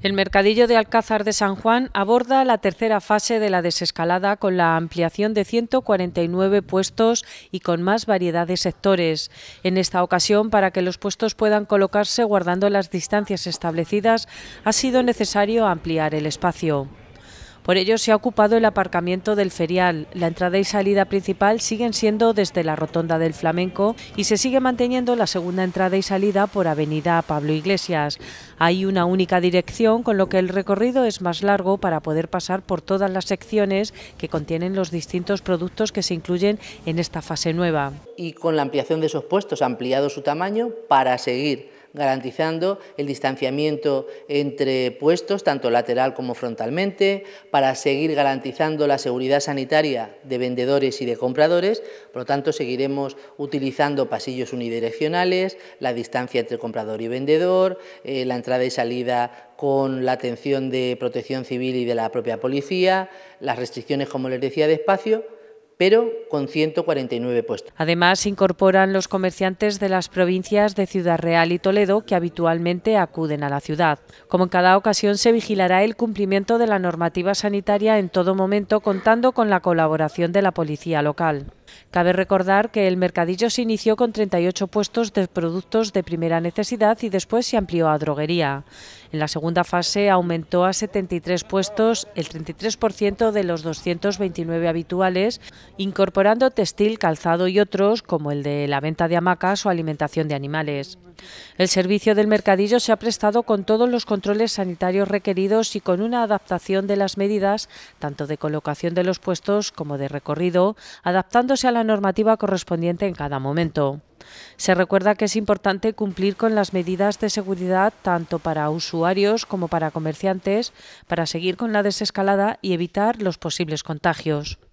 El mercadillo de Alcázar de San Juan aborda la tercera fase de la desescalada con la ampliación de 149 puestos y con más variedad de sectores. En esta ocasión, para que los puestos puedan colocarse guardando las distancias establecidas, ha sido necesario ampliar el espacio. Por ello se ha ocupado el aparcamiento del ferial. La entrada y salida principal siguen siendo desde la Rotonda del Flamenco y se sigue manteniendo la segunda entrada y salida por Avenida Pablo Iglesias. Hay una única dirección con lo que el recorrido es más largo para poder pasar por todas las secciones que contienen los distintos productos que se incluyen en esta fase nueva. Y con la ampliación de esos puestos ha ampliado su tamaño para seguir garantizando el distanciamiento entre puestos, tanto lateral como frontalmente, para seguir garantizando la seguridad sanitaria de vendedores y de compradores. Por lo tanto, seguiremos utilizando pasillos unidireccionales, la distancia entre comprador y vendedor, eh, la entrada y salida con la atención de protección civil y de la propia policía, las restricciones, como les decía, de espacio, pero con 149 puestos. Además, incorporan los comerciantes de las provincias de Ciudad Real y Toledo que habitualmente acuden a la ciudad. Como en cada ocasión, se vigilará el cumplimiento de la normativa sanitaria en todo momento, contando con la colaboración de la policía local. Cabe recordar que el mercadillo se inició con 38 puestos de productos de primera necesidad y después se amplió a droguería. En la segunda fase aumentó a 73 puestos, el 33% de los 229 habituales, incorporando textil, calzado y otros, como el de la venta de hamacas o alimentación de animales. El servicio del mercadillo se ha prestado con todos los controles sanitarios requeridos y con una adaptación de las medidas, tanto de colocación de los puestos como de recorrido, adaptándose a la normativa correspondiente en cada momento. Se recuerda que es importante cumplir con las medidas de seguridad tanto para usuarios como para comerciantes para seguir con la desescalada y evitar los posibles contagios.